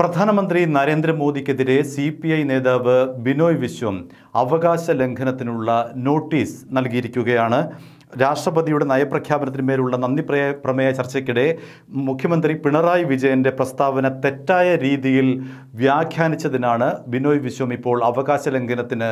പ്രധാനമന്ത്രി നരേന്ദ്രമോദിക്കെതിരെ C P I നേതാവ് ബിനോയ് വിശ്വം അവകാശ ലംഘനത്തിനുള്ള നോട്ടീസ് നൽകിയിരിക്കുകയാണ് രാഷ്ട്രപതിയുടെ നയപ്രഖ്യാപനത്തിന് മേലുള്ള നന്ദി പ്രമേയ ചർച്ചയ്ക്കിടെ മുഖ്യമന്ത്രി പിണറായി വിജയൻ്റെ പ്രസ്താവന തെറ്റായ രീതിയിൽ വ്യാഖ്യാനിച്ചതിനാണ് ബിനോയ് വിശ്വം ഇപ്പോൾ അവകാശ ലംഘനത്തിന്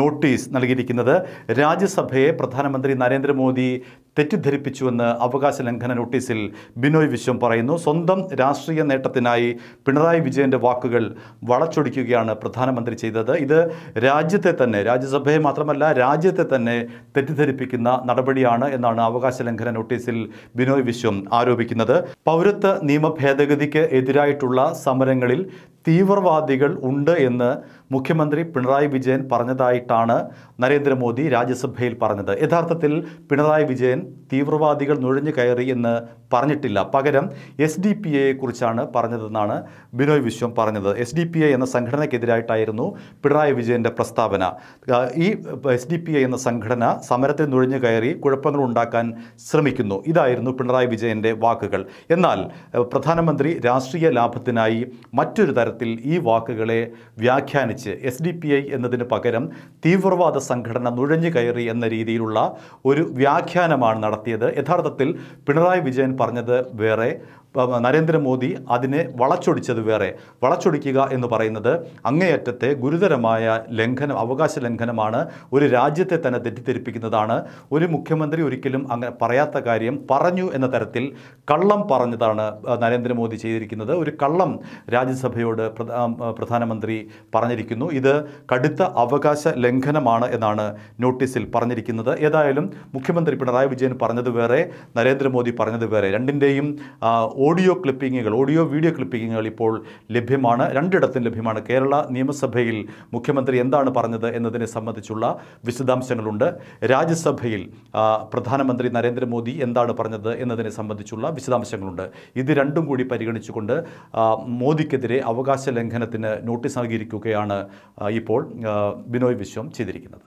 നോട്ടീസ് നൽകിയിരിക്കുന്നത് രാജ്യസഭയെ പ്രധാനമന്ത്രി നരേന്ദ്രമോദി തെറ്റിദ്ധരിപ്പിച്ചുവെന്ന് അവകാശ ലംഘന നോട്ടീസിൽ ബിനോയ് വിശ്വം പറയുന്നു സ്വന്തം രാഷ്ട്രീയ നേട്ടത്തിനായി പിണറായി വിജയൻ്റെ വാക്കുകൾ വളച്ചൊടിക്കുകയാണ് പ്രധാനമന്ത്രി ചെയ്തത് ഇത് രാജ്യത്തെ തന്നെ രാജ്യസഭയെ മാത്രമല്ല രാജ്യത്തെ തന്നെ തെറ്റിദ്ധരിപ്പിക്കുന്ന നടപടിയാണ് എന്നാണ് അവകാശ ലംഘന നോട്ടീസിൽ ബിനോയ് വിശ്വം ആരോപിക്കുന്നത് പൗരത്വ നിയമ ഭേദഗതിക്ക് എതിരായിട്ടുള്ള സമരങ്ങളിൽ തീവ്രവാദികൾ ഉണ്ട് എന്ന് മുഖ്യമന്ത്രി പിണറായി വിജയൻ പറഞ്ഞതായിട്ടാണ് നരേന്ദ്രമോദി രാജ്യസഭയിൽ പറഞ്ഞത് യഥാർത്ഥത്തിൽ പിണറായി വിജയൻ തീവ്രവാദികൾ നുഴഞ്ഞു കയറി എന്ന് പറഞ്ഞിട്ടില്ല പകരം എസ് ഡി പി കുറിച്ചാണ് പറഞ്ഞതെന്നാണ് ബിനോയ് വിശ്വം പറഞ്ഞത് എസ് ഡി പി എ എന്ന സംഘടനയ്ക്കെതിരായിട്ടായിരുന്നു പിണറായി വിജയൻ്റെ പ്രസ്താവന ഈ എസ് ഡി പി എ എന്ന സംഘടന സമരത്തിൽ നുഴഞ്ഞു കയറി കുഴപ്പങ്ങൾ ഉണ്ടാക്കാൻ ശ്രമിക്കുന്നു ഇതായിരുന്നു പിണറായി വിജയൻ്റെ വാക്കുകൾ എന്നാൽ പ്രധാനമന്ത്രി രാഷ്ട്രീയ ലാഭത്തിനായി മറ്റൊരു തരത്തിൽ തലത്തിൽ ഈ വാക്കുകളെ വ്യാഖ്യാനിച്ച് എസ് ഡി പി ഐ എന്നതിന് പകരം തീവ്രവാദ സംഘടന നുഴഞ്ഞു കയറി എന്ന രീതിയിലുള്ള ഒരു വ്യാഖ്യാനമാണ് നടത്തിയത് യഥാർത്ഥത്തിൽ പിണറായി വിജയൻ പറഞ്ഞത് വേറെ നരേന്ദ്രമോദി അതിനെ വളച്ചൊടിച്ചത് വേറെ വളച്ചൊടിക്കുക എന്ന് പറയുന്നത് അങ്ങേയറ്റത്തെ ഗുരുതരമായ ലംഘനം അവകാശ ലംഘനമാണ് ഒരു രാജ്യത്തെ തന്നെ തെറ്റിദ്ധരിപ്പിക്കുന്നതാണ് ഒരു മുഖ്യമന്ത്രി ഒരിക്കലും അങ്ങനെ പറയാത്ത കാര്യം പറഞ്ഞു എന്ന തരത്തിൽ കള്ളം പറഞ്ഞതാണ് നരേന്ദ്രമോദി ചെയ്തിരിക്കുന്നത് ഒരു കള്ളം രാജ്യസഭയോട് പ്രധാനമന്ത്രി പറഞ്ഞിരിക്കുന്നു ഇത് കടുത്ത അവകാശ ലംഘനമാണ് എന്നാണ് നോട്ടീസിൽ പറഞ്ഞിരിക്കുന്നത് ഏതായാലും മുഖ്യമന്ത്രി പിണറായി വിജയൻ പറഞ്ഞത് വേറെ നരേന്ദ്രമോദി പറഞ്ഞത് വേറെ രണ്ടിൻ്റെയും ഓഡിയോ ക്ലിപ്പിങ്ങുകൾ ഓഡിയോ വീഡിയോ ക്ലിപ്പിങ്ങുകൾ ഇപ്പോൾ ലഭ്യമാണ് രണ്ടിടത്തും ലഭ്യമാണ് കേരള നിയമസഭയിൽ മുഖ്യമന്ത്രി എന്താണ് പറഞ്ഞത് എന്നതിനെ സംബന്ധിച്ചുള്ള വിശദാംശങ്ങളുണ്ട് രാജ്യസഭയിൽ പ്രധാനമന്ത്രി നരേന്ദ്രമോദി എന്താണ് പറഞ്ഞത് എന്നതിനെ സംബന്ധിച്ചുള്ള വിശദാംശങ്ങളുണ്ട് ഇത് രണ്ടും കൂടി പരിഗണിച്ചുകൊണ്ട് മോദിക്കെതിരെ അവകാശ ലംഘനത്തിന് നോട്ടീസ് നൽകിയിരിക്കുകയാണ് ഇപ്പോൾ ബിനോയ് വിശ്വം ചെയ്തിരിക്കുന്നത്